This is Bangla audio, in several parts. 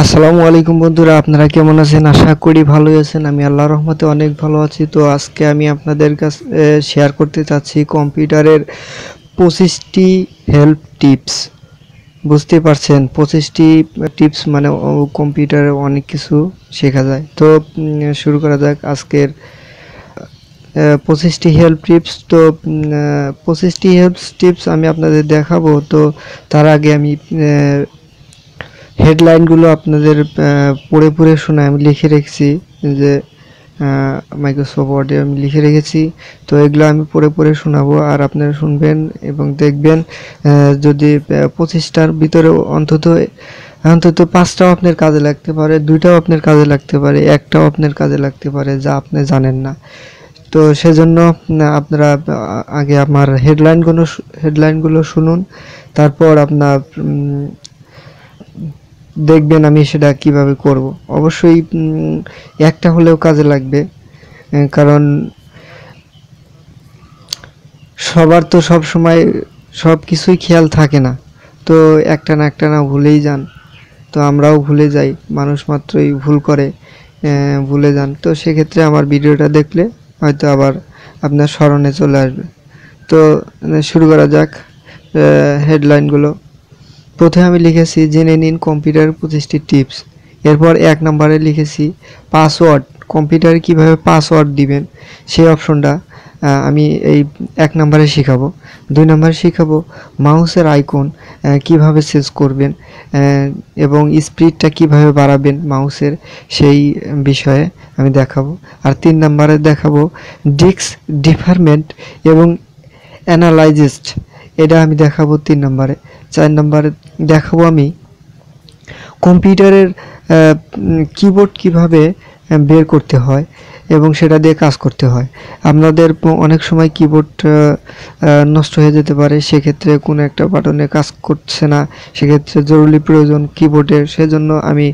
আসসালামু আলাইকুম বন্ধুরা আপনারা কেমন আছেন আশা করি ভালোই আছেন আমি আল্লাহ রহমতে অনেক ভালো আছি তো আজকে আমি আপনাদের কাছে শেয়ার করতে চাচ্ছি কম্পিউটারের পঁচিশটি হেল্প টিপস বুঝতে পারছেন পঁচিশটি টিপস মানে কম্পিউটারে অনেক কিছু শেখা যায় তো শুরু করা যাক আজকের পঁচিশটি হেল্প টিপস তো পঁচিশটি হেল্প টিপস আমি আপনাদের দেখাবো তো তার আগে আমি হেডলাইনগুলো আপনাদের পড়ে পড়ে শোনায় আমি লিখে রেখেছি যে মাইক্রোসফট ওয়ার্ডে আমি লিখে রেখেছি তো এগুলো আমি পড়ে পড়ে শোনাবো আর আপনারা শুনবেন এবং দেখবেন যদি পঁচিশটার ভিতরে অন্তত অন্তত পাঁচটাও আপনার কাজে লাগতে পারে দুইটাও আপনার কাজে লাগতে পারে একটাও আপনার কাজে লাগতে পারে যা আপনি জানেন না তো সেজন্য আপনারা আগে আমার হেডলাইনগুলো হেডলাইনগুলো শুনুন তারপর আপনার দেখবেন আমি সেটা কিভাবে করব। অবশ্যই একটা হলেও কাজে লাগবে কারণ সবার তো সব সময় সব কিছুই খেয়াল থাকে না তো একটা না একটা না ভুলেই যান তো আমরাও ভুলে যাই মানুষ মাত্রই ভুল করে ভুলে যান তো সেক্ষেত্রে আমার ভিডিওটা দেখলে হয়তো আবার আপনার স্মরণে চলে আসবে তো শুরু করা যাক হেডলাইনগুলো প্রথমে আমি লিখেছি জেনে নিন কম্পিউটার প্রতিষ্ঠি টিপস এরপর এক নম্বরে লিখেছি পাসওয়ার্ড কম্পিউটারে কিভাবে পাসওয়ার্ড দিবেন সেই অপশনটা আমি এই এক নম্বরে শেখাবো দুই নম্বরে শেখাবো মাউসের আইকন কিভাবে সেজ করবেন এবং স্পিডটা কিভাবে বাড়াবেন মাউসের সেই বিষয়ে আমি দেখাবো আর তিন নম্বরে দেখাবো ডিস্ক ডিফারমেন্ট এবং অ্যানালাইজিস্ট এটা আমি দেখাবো তিন নম্বরে চার নম্বরে দেখাবো আমি কম্পিউটারের কিবোর্ড কিভাবে বের করতে হয় এবং সেটা দিয়ে কাজ করতে হয় আপনাদের অনেক সময় কিবোর্ড নষ্ট হয়ে যেতে পারে সেক্ষেত্রে কোনো একটা বাটনে কাজ করছে না সেক্ষেত্রে জরুরি প্রয়োজন কিবোর্ডের সেজন্য আমি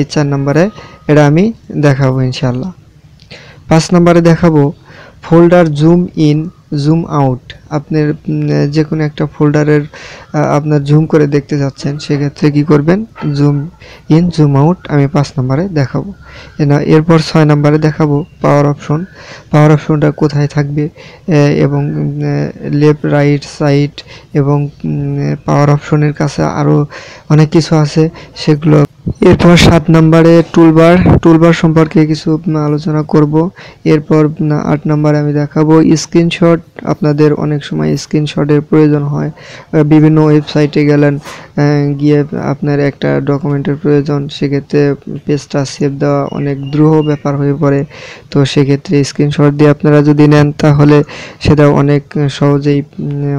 এই চার নম্বরে এটা আমি দেখাবো ইনশাল্লাহ পাঁচ নম্বরে দেখাবো folder zoom in zoom out আপনার যে কোনো একটা ফোল্ডারের আপনার জুম করে দেখতে যাচ্ছেন সেক্ষেত্রে কি করবেন জুম ইন জুম আউট আমি পাঁচ নম্বরে দেখাবো এরপর ছয় নম্বরে দেখাবো পাওয়ার অপশন পাওয়ার অপশনটা কোথায় থাকবে এবং লেফট রাইট সাইড এবং পাওয়ার অপশনের কাছে আরও অনেক কিছু আছে সেগুলো এরপর সাত নম্বরে টুলবার টুলবার সম্পর্কে কিছু আলোচনা করব এরপর আট নম্বরে আমি দেখাবো স্ক্রিনশট আপনাদের অনেক সময় স্ক্রিনশটের প্রয়োজন হয় বিভিন্ন ওয়েবসাইটে গেলেন গিয়ে আপনার একটা ডকুমেন্টের প্রয়োজন সেক্ষেত্রে পেজটা সেভ দেওয়া অনেক দ্রুহ ব্যাপার হয়ে পড়ে তো সেক্ষেত্রে স্ক্রিনশট দিয়ে আপনারা যদি নেন তাহলে সেটা অনেক সহজেই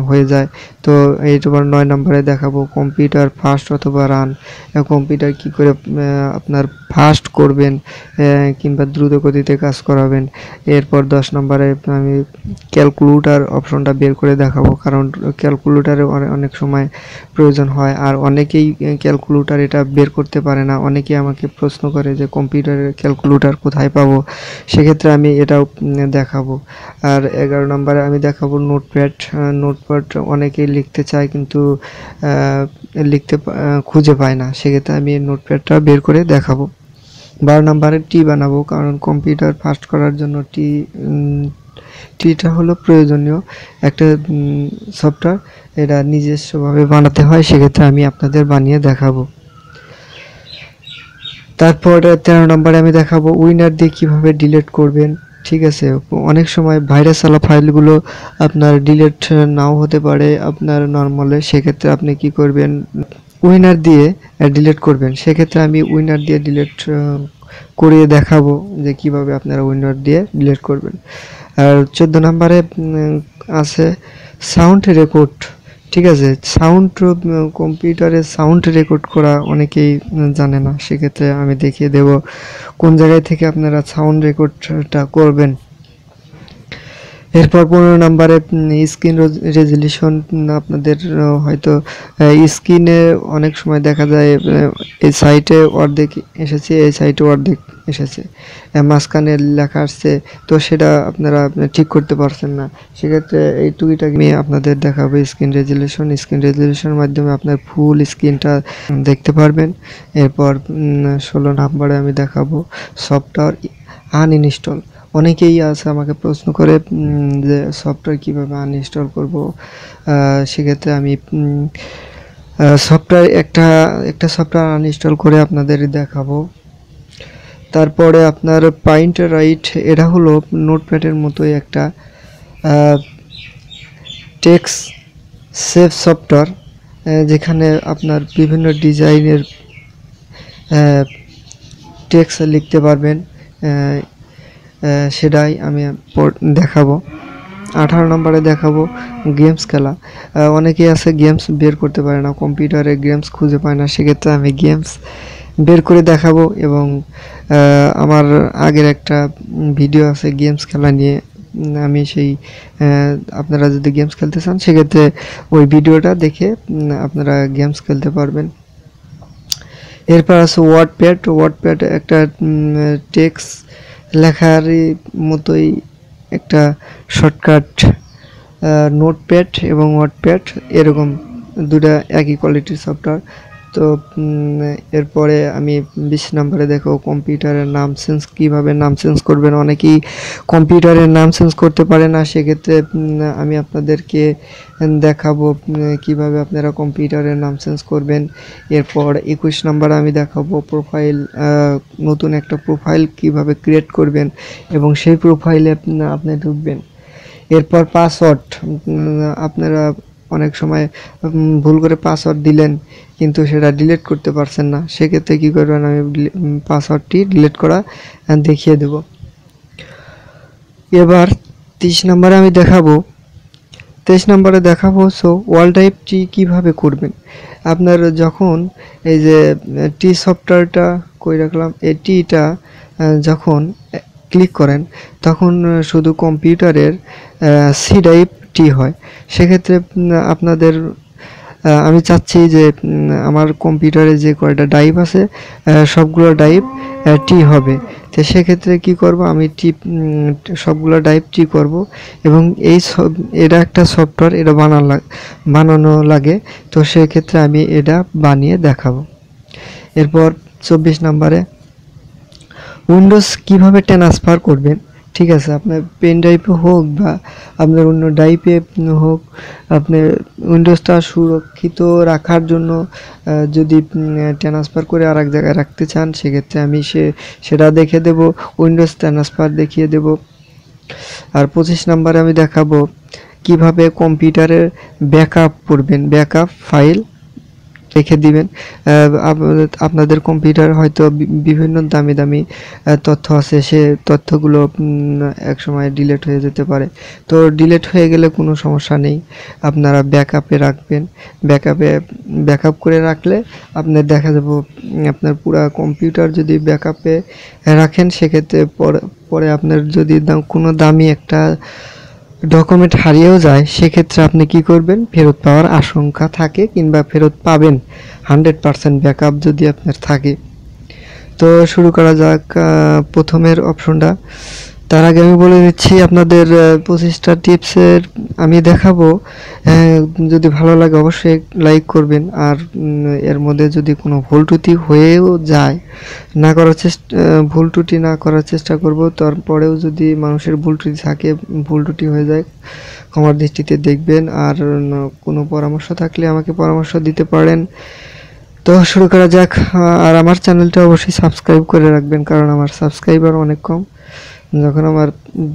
হয়ে যায় তো এইবার নয় নম্বরে দেখাবো কম্পিউটার ফার্স্ট অথবা রান কম্পিউটার কি করে আপনার ফাস্ট করবেন কিংবা দ্রুত গতিতে কাজ করাবেন এরপর দশ নম্বরে আমি ক্যালকুলেটার অপশনটা বের করে দেখাবো কারণ ক্যালকুলেটারে অনেক সময় প্রয়োজন হয় আর অনেকেই ক্যালকুলেটার এটা বের করতে পারে না অনেকেই আমাকে প্রশ্ন করে যে কম্পিউটারের ক্যালকুলেটার কোথায় পাবো সেক্ষেত্রে আমি এটাও দেখাবো আর এগারো নম্বরে আমি দেখাবো নোটপ্যাড নোটপ্যাড অনেকেই লিখতে চায় কিন্তু লিখতে খুঁজে পাই না সেক্ষেত্রে আমি নোটপ্যাডটা বের করে দেখাবো বারো নম্বরে টি বানাবো কারণ কম্পিউটার ফাস্ট করার জন্য টি টিটা হলো প্রয়োজনীয় একটা সফটওয়্যার এটা নিজস্বভাবে বানাতে হয় সেক্ষেত্রে আমি আপনাদের বানিয়ে দেখাবো তারপর তেরো নম্বরে আমি দেখাবো উইনার দিয়ে কীভাবে ডিলেট করবেন ঠিক আছে অনেক সময় ভাইরাস আলা ফাইলগুলো আপনার ডিলেট নাও হতে পারে আপনার নর্মালে সেক্ষেত্রে আপনি কি করবেন উইনার দিয়ে ডিলেট করবেন সেক্ষেত্রে আমি উইনার দিয়ে ডিলেট করিয়ে দেখাবো যে কিভাবে আপনারা উইনার দিয়ে ডিলেট করবেন আর চোদ্দো নম্বরে আছে সাউন্ড রেকর্ড ঠিক আছে সাউন্ড কম্পিউটারে সাউন্ড রেকর্ড করা অনেকেই জানে না সেক্ষেত্রে আমি দেখিয়ে দেব কোন জায়গায় থেকে আপনারা সাউন্ড রেকর্ডটা করবেন এরপর পনেরো নম্বরে স্ক্রিন রেজলিউশন আপনাদের হয়তো স্ক্রিনে অনেক সময় দেখা যায় এই সাইটে অর্ধেক এসেছে এই সাইটে অর্ধেক এসেছে মাঝখানে লেখা আসছে তো সেটা আপনারা ঠিক করতে পারছেন না সেক্ষেত্রে এই টুকিটা নিয়ে আপনাদের দেখাবো স্ক্রিন রেজলিউশন স্ক্রিন রেজলিউশনের মাধ্যমে আপনার ফুল স্ক্রিনটা দেখতে পারবেন এরপর ষোলো নম্বরে আমি দেখাবো সফটওয়্যার আনইনস্টল অনেকেই আছে আমাকে প্রশ্ন করে যে সফটওয়্যার কীভাবে আনইনস্টল করব সেক্ষেত্রে আমি সফটওয়্যার একটা একটা সফটওয়্যার আনইনস্টল করে আপনাদের দেখাবো তারপরে আপনার পাইন্ট রাইট এটা হলো নোটপ্যাডের মতোই একটা টেক্স সেফ সফটওয়্যার যেখানে আপনার বিভিন্ন ডিজাইনের টেক্স লিখতে পারবেন সেটাই আমি দেখাবো আঠারো নম্বরে দেখাবো গেমস খেলা অনেকেই আছে গেমস বের করতে পারে না কম্পিউটারে গেমস খুঁজে পায় না সেক্ষেত্রে আমি গেমস বের করে দেখাবো এবং আমার আগের একটা ভিডিও আছে গেমস খেলা নিয়ে আমি সেই আপনারা যদি গেমস খেলতে চান সেক্ষেত্রে ওই ভিডিওটা দেখে আপনারা গেমস খেলতে পারবেন এরপর আছে ওয়ার্ড প্যাড ওয়ার্ড প্যাড একটা টেক্স লেখার মতোই একটা শর্টকাট নোটপ্যাড এবং ওয়ার্ডপ্যাড এরকম দুটা একই কোয়ালিটির সফটওয়্যার তো এরপরে আমি বিশ নম্বরে দেখো কম্পিউটারের নাম চেঞ্জ কীভাবে নাম চেঞ্জ করবেন অনেকেই কম্পিউটারের নাম চেঞ্জ করতে পারে না সেক্ষেত্রে আমি আপনাদেরকে দেখাবো কিভাবে আপনারা কম্পিউটারের নাম চেঞ্জ করবেন এরপর একুশ নম্বরে আমি দেখাবো প্রোফাইল নতুন একটা প্রোফাইল কিভাবে ক্রিয়েট করবেন এবং সেই প্রোফাইলে আপনি ঢুকবেন এরপর পাসওয়ার্ড আপনারা অনেক সময় ভুল করে পাসওয়ার্ড দিলেন কিন্তু সেটা ডিলিট করতে পারছেন না সেক্ষেত্রে কী করবেন আমি পাসওয়ার্ডটি ডিলিট করা দেখিয়ে দেব এবার তেইশ নম্বরে আমি দেখাবো তেইশ নম্বরে দেখাবো সো ওয়াল টাইপটি কীভাবে করবেন আপনার যখন এই যে টি সফটওয়্যারটা করে রাখলাম এই টিটা যখন ক্লিক করেন তখন শুধু কম্পিউটারের সি টাইপ টি হয় সেক্ষেত্রে আপনাদের আমি চাচ্ছি যে আমার কম্পিউটারে যে কয়টা ডাইভ আছে সবগুলো ডাইভ টি হবে তো সেক্ষেত্রে কি করব আমি টি সবগুলো ডাইভ টি করব এবং এই সব এটা একটা সফটওয়্যার এটা বানানো বানানো লাগে তো সেক্ষেত্রে আমি এটা বানিয়ে দেখাবো এরপর চব্বিশ নম্বরে উইন্ডোজ কিভাবে ট্রান্সফার করবেন ঠিক আছে আপনার পেন ড্রাইভে হোক বা আপনার অন্য ড্রাইভে হোক আপনার উইন্ডোজটা সুরক্ষিত রাখার জন্য যদি ট্রান্সফার করে আর এক জায়গায় রাখতে চান সেক্ষেত্রে আমি সে সেটা দেখে দেব উইন্ডোজ ট্রান্সফার দেখিয়ে দেব আর পঁচিশ নাম্বারে আমি দেখাবো কিভাবে কম্পিউটারের ব্যাকআপ করবেন ব্যাকআপ ফাইল রেখে দিবেন আপনাদের কম্পিউটার হয়তো বিভিন্ন দামি দামি তথ্য আছে সে তথ্যগুলো এক সময় ডিলেট হয়ে যেতে পারে তো ডিলেট হয়ে গেলে কোনো সমস্যা নেই আপনারা ব্যাকআপে রাখবেন ব্যাকআপে ব্যাকআপ করে রাখলে আপনার দেখা যাব আপনার পুরা কম্পিউটার যদি ব্যাকআপে রাখেন সেক্ষেত্রে পরে পরে আপনার যদি কোনো দামি একটা ডকুমেন্ট হারিয়েও যায় সেক্ষেত্রে আপনি কি করবেন ফেরত পাওয়ার আশঙ্কা থাকে কিংবা ফেরত পাবেন হান্ড্রেড পারসেন্ট ব্যাকআপ যদি আপনার থাকে তো শুরু করা যাক প্রথমের অপশনটা তার আগে আমি বলে দিচ্ছি আপনাদের পঁচিশটা টিপসের আমি দেখাবো যদি ভালো লাগে অবশ্যই লাইক করবেন আর এর মধ্যে যদি কোনো ভুল ত্রুটি হয়েও যায় না করার চেষ্টা ভুল ত্রুটি না করার চেষ্টা করব তারপরেও যদি মানুষের ভুল ত্রুটি থাকে ভুল ত্রুটি হয়ে যায় ক্ষমার দৃষ্টিতে দেখবেন আর কোনো পরামর্শ থাকলে আমাকে পরামর্শ দিতে পারেন তো শুরু করা যাক আর আমার চ্যানেলটা অবশ্যই সাবস্ক্রাইব করে রাখবেন কারণ আমার সাবস্ক্রাইবার অনেক কম যখন আমার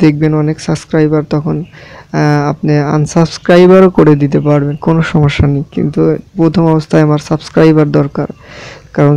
দেখবেন অনেক সাবস্ক্রাইবার তখন আপনি আনসাবস্ক্রাইবারও করে দিতে পারবেন কোনো সমস্যা নেই কিন্তু প্রথম অবস্থায় আমার সাবস্ক্রাইবার দরকার কারণ